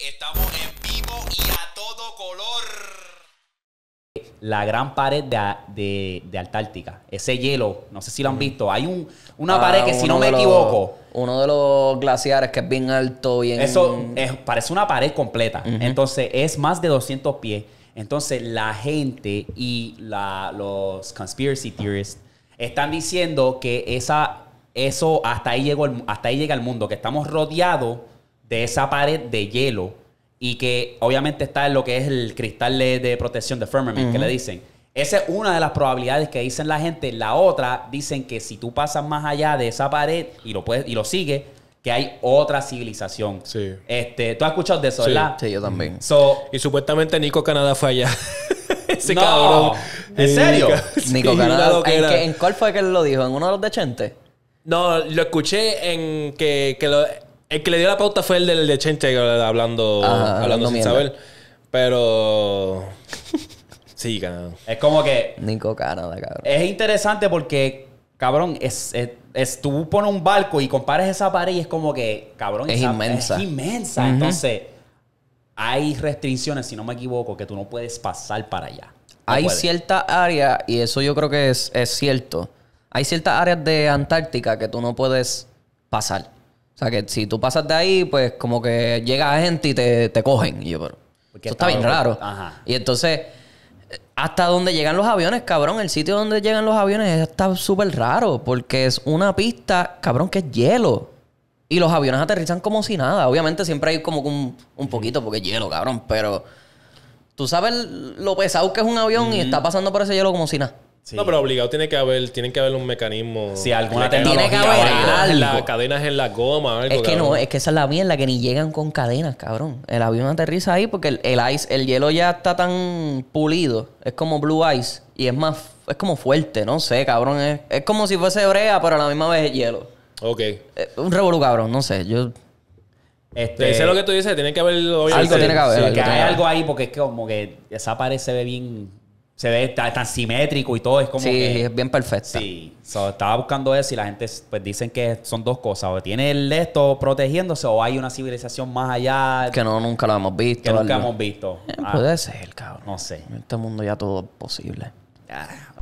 Estamos en vivo y a todo color. La gran pared de, de, Antártica. Ese hielo, no sé si lo han visto. Hay un, una ah, pared que, si no me equivoco, Uno de los glaciares que es bien alto, bien. eso parece una pared completa. Entonces, es más de 200 pies. Entonces, la gente y los conspiracy theorists están diciendo que esa, eso hasta ahí, llegó hasta ahí llega el mundo, que estamos rodeados de esa pared de hielo y que obviamente está en lo que es el cristal de, protección de firmament, que le dicen. Esa es una de las probabilidades que dicen la gente. La otra, dicen que si tú pasas más allá de esa pared y lo, puedes, y lo sigues, que hay otra civilización. Sí. Este, ¿Tú has escuchado de eso, verdad? Sí, yo también. y supuestamente Nico Canadá falla. allá. Ese cabrón. ¿En serio? Nico Canadá. ¿En, cuál fue que él lo dijo? ¿En uno de los de No, lo escuché en que, que lo, el que le dio la pauta fue el del de Chente hablando, hablando sin Pero. sí, cabrón. Es como que. Nico Canadá, cabrón. Es interesante porque, cabrón, es, es, tú pones un barco y compares esa pared y es como que, cabrón, es inmensa. Es inmensa. Entonces, hay restricciones, si no me equivoco, que tú no puedes pasar para allá. hay cierta área, y eso yo creo que es, es cierto. Hay ciertas áreas de Antártica que tú no puedes pasar. O sea, que si tú pasas de ahí, pues como que llega gente y te, cogen. Y yo, pero. esto está bien raro. Y entonces, hasta donde llegan los aviones, cabrón, el sitio donde llegan los aviones está súper raro. Porque es una pista, cabrón, que es hielo. Y los aviones aterrizan como si nada. Obviamente siempre hay como un, poquito porque es hielo, cabrón. Pero tú sabes lo pesado que es un avión y está pasando por ese hielo como si nada. No, pero obligado tiene que haber, tiene que haber un mecanismo. Si alguna tiene que haber algo. cadenas en la goma, algo, Es que no, es que esa es la mierda, que ni llegan con cadenas, cabrón. El avión aterriza ahí porque el, ice, el hielo ya está tan pulido. Es como blue ice y es más, es como fuerte, no sé, cabrón. Es, es como si fuese brea, pero a la misma vez es hielo. Ok. Eh, un revolú, cabrón, no sé. Yo este, dice lo que tú dices, tiene que haber. algo tiene que haber. que hay algo ahí porque es como que esa pared se ve bien se ve tan, simétrico y todo. Es como sí, es bien perfecta. Sí. estaba buscando eso y la gente pues dicen que son dos cosas. O tiene el esto protegiéndose o hay una civilización más allá. Que no, nunca lo hemos visto. Que nunca hemos visto. Eh, puede ser, cabrón. No sé. En este mundo ya todo es posible. Ah,